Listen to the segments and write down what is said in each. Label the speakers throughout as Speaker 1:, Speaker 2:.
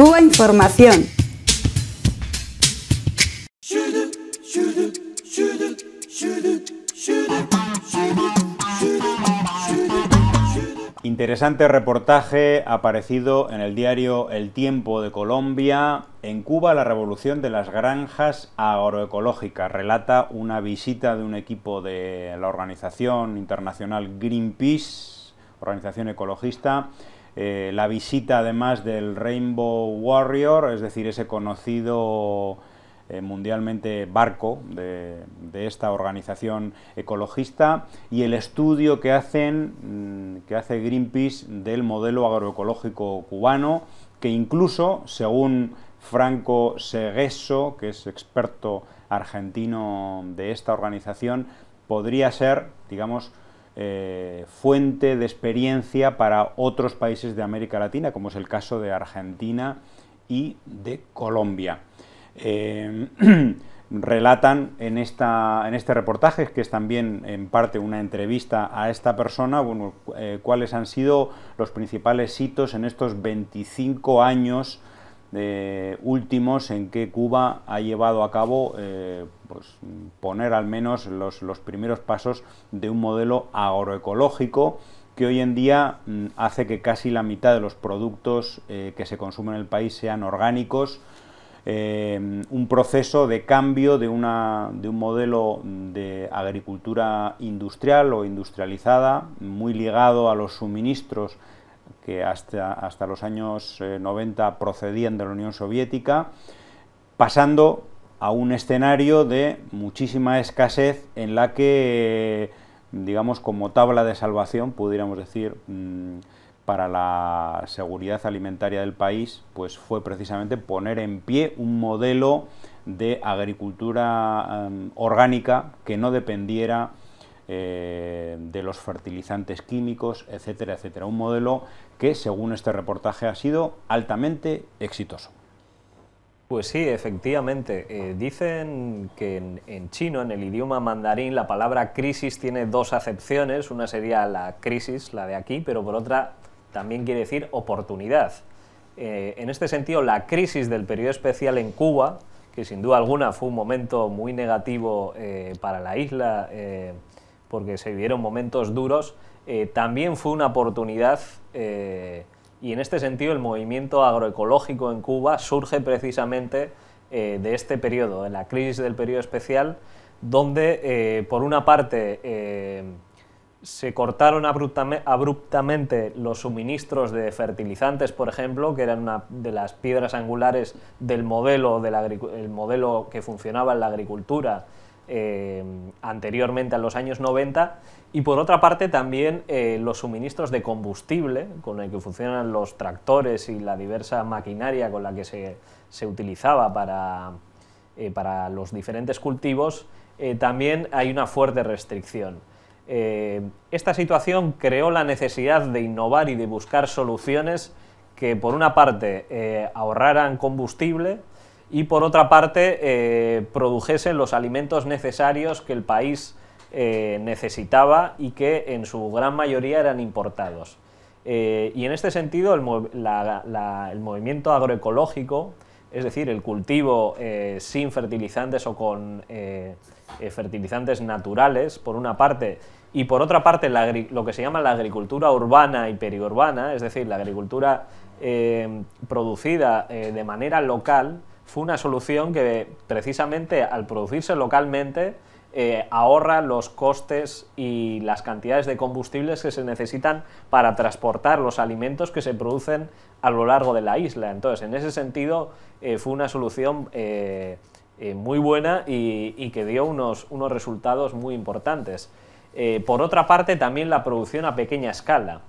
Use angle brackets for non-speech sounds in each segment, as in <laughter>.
Speaker 1: Cuba Información. Interesante reportaje aparecido en el diario El Tiempo de Colombia. En Cuba la revolución de las granjas agroecológicas relata una visita de un equipo de la organización internacional Greenpeace, organización ecologista, eh, la visita además del Rainbow Warrior, es decir, ese conocido eh, mundialmente barco de, esta organización ecologista y el estudio que hacen mm, que hace Greenpeace del modelo agroecológico cubano que incluso según Franco Segueso, que es experto argentino de esta organización, podría ser, digamos, eh, fuente de experiencia para otros países de América Latina, como es el caso de Argentina y de Colombia. Eh, <clears throat> relatan en, esta, en este reportaje, que es también en parte una entrevista a esta persona, bueno, eh, cuáles han sido los principales hitos en estos 25 años últimos en que Cuba ha llevado a cabo pues, poner al menos los, primeros pasos de un modelo agroecológico que hoy en día mm, hace que casi la mitad de los productos eh, que se consumen en el país sean orgánicos, eh, un proceso de cambio de, un modelo de agricultura industrial o industrializada, muy ligado a los suministros que hasta, los años 90 eh, procedían de la Unión Soviética, pasando a un escenario de muchísima escasez en la que, digamos, como tabla de salvación, pudiéramos decir, mm, para la seguridad alimentaria del país, pues fue precisamente poner en pie un modelo de agricultura mm, orgánica que no dependiera eh, de los fertilizantes químicos, etcétera, etcétera. Un modelo que, según este reportaje, ha sido altamente exitoso. Pues sí, efectivamente. Eh, dicen que en,
Speaker 2: chino, en el idioma mandarín, la palabra crisis tiene dos acepciones. Una sería la crisis, la de aquí, pero por otra también quiere decir oportunidad. Eh, en este sentido, la crisis del periodo especial en Cuba, que sin duda alguna fue un momento muy negativo eh, para la isla, porque se vivieron momentos duros, también fue una oportunidad y en este sentido el movimiento agroecológico en Cuba surge precisamente eh, de este periodo, de la crisis del periodo especial, donde eh, por una parte eh, se cortaron abruptamente los suministros de fertilizantes, por ejemplo, que eran una de las piedras angulares del modelo, modelo que funcionaba en la agricultura eh, anteriormente a los años 90 y por otra parte también eh, los suministros de combustible con el que funcionan los tractores y la diversa maquinaria con la que se, utilizaba para, eh, para, los diferentes cultivos, también hay una fuerte restricción. esta situación creó la necesidad de innovar y de buscar soluciones que por una parte ahorraran combustible, y por otra parte eh, produjese los alimentos necesarios que el país eh, necesitaba y que en su gran mayoría eran importados. Eh, y en este sentido el, movimiento agroecológico, es decir, el cultivo sin fertilizantes o con fertilizantes naturales, por una parte, y por otra parte lo que se llama la agricultura urbana y periurbana, es decir, la agricultura producida de manera local, fue una solución que precisamente al producirse localmente eh, ahorra los costes y las cantidades de combustibles que se necesitan para transportar los alimentos que se producen a lo largo de la isla. Entonces, en ese sentido, eh, fue una solución eh, muy buena y, que dio unos resultados muy importantes. por otra parte, también la producción a pequeña escala.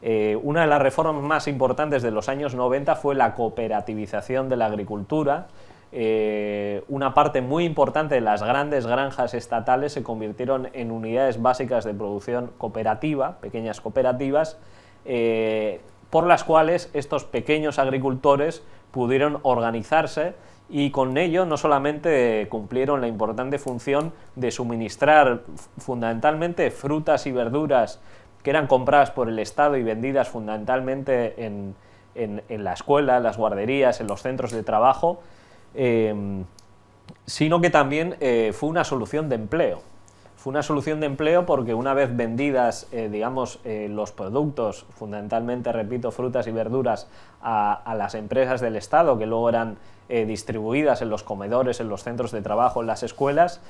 Speaker 2: Eh, una de las reformas más importantes de los años 90 fue la cooperativización de la agricultura. Eh, una parte muy importante de las grandes granjas estatales se convirtieron en unidades básicas de producción cooperativa, pequeñas cooperativas, eh, por las cuales estos pequeños agricultores pudieron organizarse y con ello no solamente cumplieron la importante función de suministrar fundamentalmente frutas y verduras que eran compradas por el Estado y vendidas fundamentalmente en, la escuela, en las guarderías, en los centros de trabajo, eh, sino que también eh, fue una solución de empleo fue una solución de empleo porque una vez vendidas, eh, digamos, eh, los productos, fundamentalmente, repito, frutas y verduras, a, las empresas del Estado, que luego eran eh, distribuidas en los comedores, en los centros de trabajo, en las escuelas,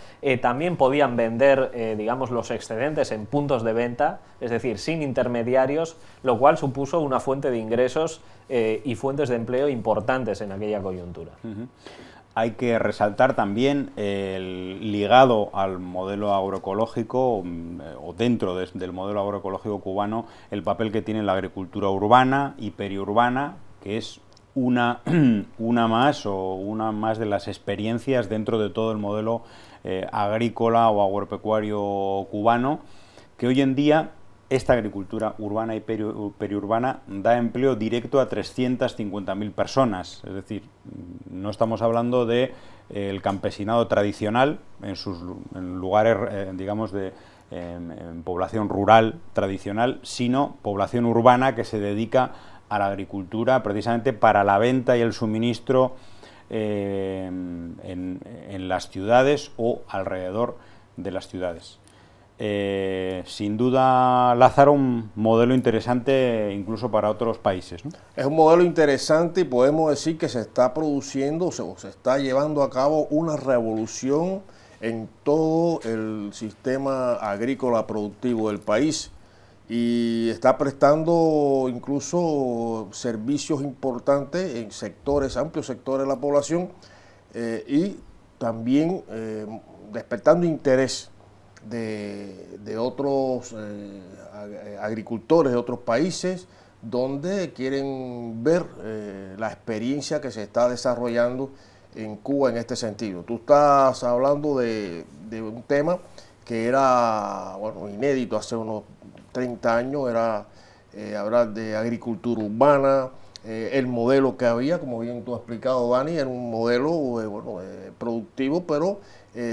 Speaker 2: también podían vender, digamos, los excedentes en puntos de venta, es decir, sin intermediarios, lo cual supuso una fuente de ingresos y fuentes de empleo importantes en aquella coyuntura
Speaker 1: hay que resaltar también el ligado al modelo agroecológico mm, o dentro del modelo agroecológico cubano el papel que tiene la agricultura urbana y periurbana, que es una, <clears throat> una más o una más de las experiencias dentro de todo el modelo eh, agrícola o agropecuario cubano, que hoy en día esta agricultura urbana y periurbana da empleo directo a 350.000 personas, es decir, no estamos hablando de eh, el campesinado tradicional en sus lugares, eh, digamos, de población rural tradicional, sino población urbana que se dedica a la agricultura precisamente para la venta y el suministro eh, en las ciudades o alrededor de las ciudades. Eh, sin duda, Lázaro, un modelo interesante incluso para otros países.
Speaker 3: Es un modelo interesante y podemos decir que se está produciendo o se está llevando a cabo una revolución en todo el sistema agrícola productivo del país y está prestando incluso servicios importantes en sectores, amplios sectores de la población eh, y también eh, despertando interés de, otros eh, eh, agricultores de otros países donde quieren ver eh, la experiencia que se está desarrollando en Cuba en este sentido. Tú estás hablando de, un tema que era inédito hace unos 30 años, era hablar de agricultura urbana, eh, el modelo que había, como bien tú has explicado, Dani, era un modelo eh, eh, productivo, pero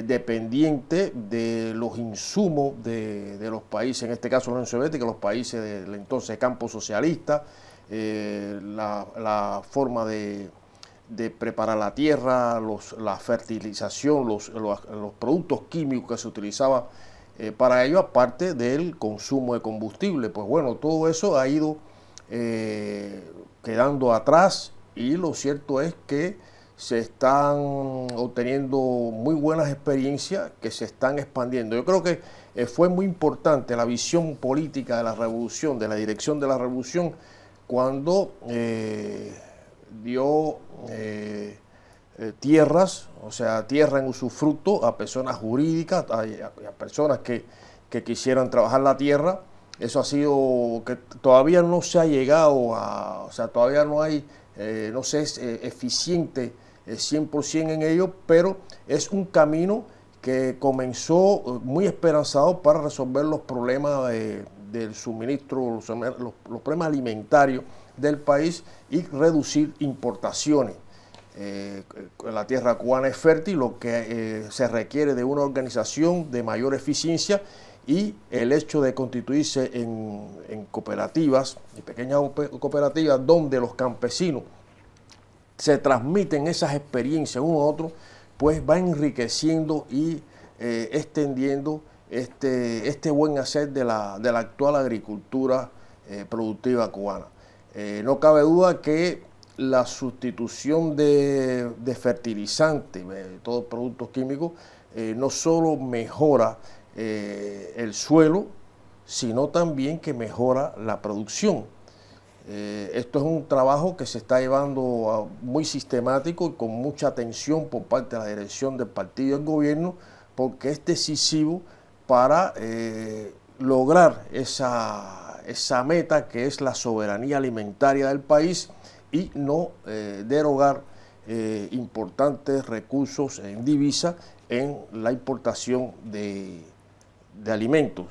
Speaker 3: dependiente de los insumos de, los países, en este caso la Unión Soviética, los países del entonces campo socialista, la, forma de, preparar la tierra, la fertilización, los, los productos químicos que se utilizaban para ello, aparte del consumo de combustible. Pues bueno, todo eso ha ido eh, quedando atrás y lo cierto es que se están obteniendo muy buenas experiencias que se están expandiendo. Yo creo que eh, fue muy importante la visión política de la revolución, de la dirección de la revolución, cuando eh, dio tierras, o sea, tierra en usufructo a personas jurídicas, a, personas que quisieran trabajar la tierra eso ha sido que todavía no se ha llegado a, o sea, todavía no hay, eh, no se es eh, eficiente 100% eh, en ello, pero es un camino que comenzó muy esperanzado para resolver los problemas del suministro, los, problemas alimentarios del país y reducir importaciones. la tierra cubana es fértil, lo que se requiere de una organización de mayor eficiencia y el hecho de constituirse en, cooperativas, y pequeñas cooperativas, donde los campesinos se transmiten esas experiencias uno a otro, pues va enriqueciendo y eh, extendiendo este, este buen hacer de la, actual agricultura eh, productiva cubana. Eh, no cabe duda que la sustitución de, fertilizantes, de todos productos químicos, no solo mejora, eh, el suelo, sino también que mejora la producción. Eh, esto es un trabajo que se está llevando muy sistemático y con mucha atención por parte de la dirección del partido y del gobierno, porque es decisivo para eh, lograr esa, esa, meta que es la soberanía alimentaria del país y no derogar importantes recursos en divisa en la importación de de alimentos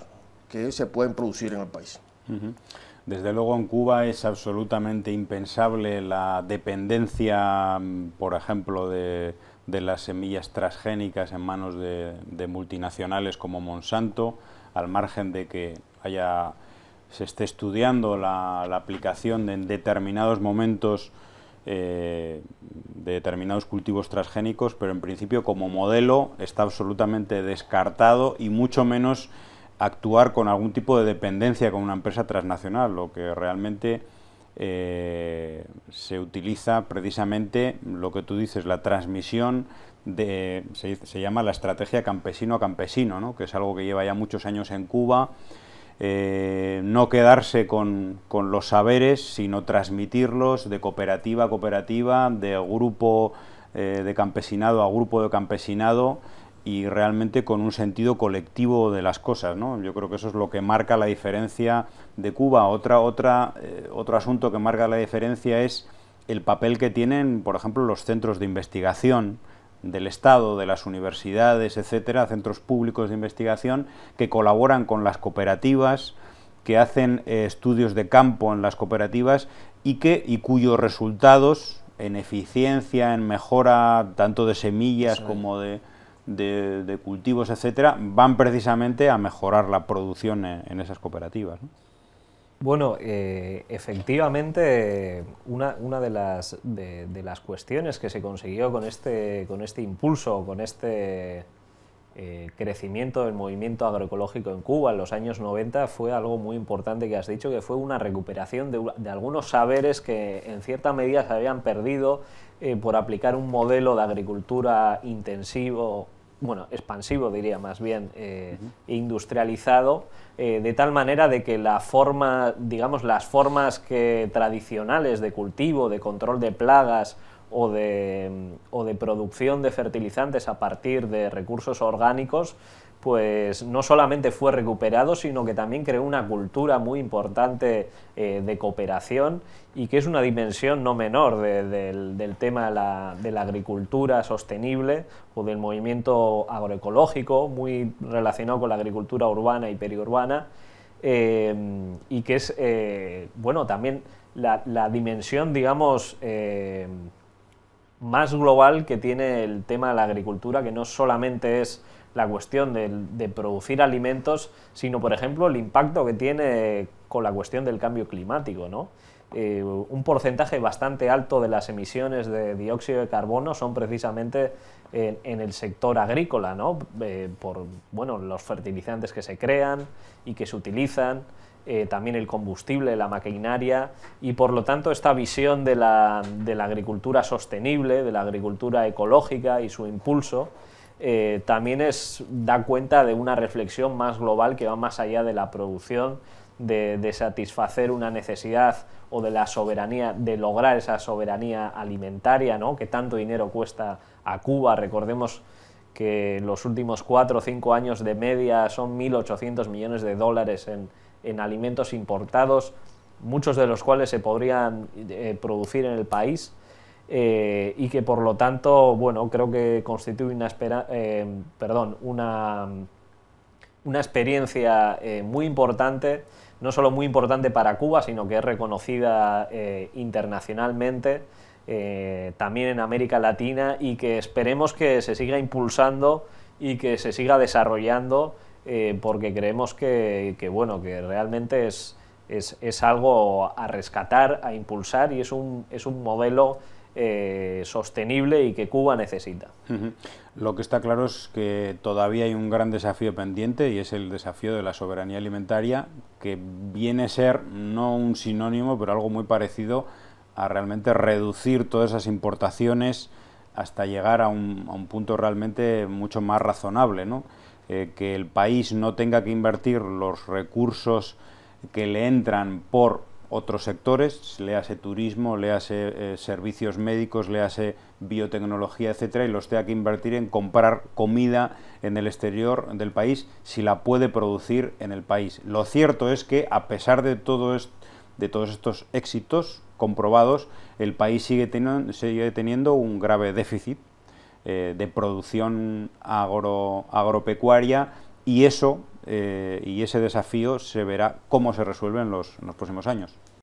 Speaker 3: que se pueden producir en el país.
Speaker 1: Desde luego en Cuba es absolutamente impensable la dependencia, mm, por ejemplo, de, de las semillas transgénicas en manos de, de, multinacionales como Monsanto, al margen de que haya, se esté estudiando la, la aplicación en determinados momentos eh, de determinados cultivos transgénicos, pero en principio como modelo está absolutamente descartado y mucho menos actuar con algún tipo de dependencia con una empresa transnacional. Lo que realmente eh, se utiliza precisamente lo que tú dices, la transmisión de, se, llama la estrategia campesino a campesino, ¿no? que es algo que lleva ya muchos años en Cuba eh, no quedarse con, los saberes, sino transmitirlos de cooperativa a cooperativa, de grupo eh, de campesinado a grupo de campesinado y realmente con un sentido colectivo de las cosas. Yo creo que eso es lo que marca la diferencia de Cuba. Otra, otra, eh, otro asunto que marca la diferencia es el papel que tienen, por ejemplo, los centros de investigación del Estado, de las universidades, etcétera, centros públicos de investigación que colaboran con las cooperativas, que hacen eh, estudios de campo en las cooperativas y, que, y cuyos resultados en eficiencia, en mejora tanto de semillas como de, cultivos, etcétera, van precisamente a mejorar la producción en, esas cooperativas.
Speaker 2: Bueno, eh, efectivamente, una, de, las, de, las cuestiones que se consiguió con este, este impulso, con este eh, crecimiento del movimiento agroecológico en Cuba en los años 90 fue algo muy importante que has dicho, que fue una recuperación de, algunos saberes que en cierta medida se habían perdido eh, por aplicar un modelo de agricultura intensivo bueno, expansivo diría más bien, eh, industrializado, eh, de tal manera de que digamos, las formas tradicionales de cultivo, de control de plagas mm, o de producción de fertilizantes a partir de recursos orgánicos pues no solamente fue recuperado, sino que también creó una cultura muy importante eh, de cooperación y que es una dimensión no menor del, tema de la, agricultura sostenible o del movimiento agroecológico, muy relacionado con la agricultura urbana y periurbana, eh, y que es, eh, bueno, también la, la dimensión, digamos, más global que tiene el tema de la agricultura, que no solamente es la cuestión de, producir alimentos, sino, por ejemplo, el impacto que tiene con la cuestión del cambio climático. Eh, un porcentaje bastante alto de las emisiones de dióxido de carbono son precisamente en, el sector agrícola, ¿no? Eh, por bueno, los fertilizantes que se crean y que se utilizan. Eh, también el combustible, la maquinaria y por lo tanto esta visión de la agricultura sostenible, de la agricultura ecológica y su impulso eh, también da cuenta de una reflexión más global que va más allá de la producción, de, satisfacer una necesidad o de la soberanía, de lograr esa soberanía alimentaria, ¿no? que tanto dinero cuesta a Cuba. Recordemos que los últimos cuatro o cinco años de media son 1.800 millones de dólares en, alimentos importados, muchos de los cuales se podrían eh, producir en el país eh, y que por lo tanto, bueno, creo que constituye una, eh, una, experiencia eh, muy importante, no solo muy importante para Cuba, sino que es reconocida internacionalmente. también en América Latina y que esperemos que se siga impulsando y que se siga desarrollando porque creemos que, bueno, que realmente es, es, algo a rescatar, a impulsar y es un, es un modelo eh, sostenible y que Cuba necesita.
Speaker 1: Lo que está claro es que todavía hay un gran desafío pendiente y es el desafío de la soberanía alimentaria, que viene a ser no un sinónimo, pero algo muy parecido a realmente reducir todas esas importaciones hasta llegar a un, punto realmente mucho más razonable, eh, que el país no tenga que invertir los recursos que le entran por otros sectores, hace turismo, le hace eh, servicios médicos, hace biotecnología, etcétera, y los tenga que invertir en comprar comida en el exterior del país si la puede producir en el país. Lo cierto es que a pesar de todo de todos estos éxitos comprobados, el país sigue teniendo, sigue teniendo un grave déficit eh, de producción agro, agropecuaria y eso eh, y ese desafío se verá cómo se resuelve en los próximos años.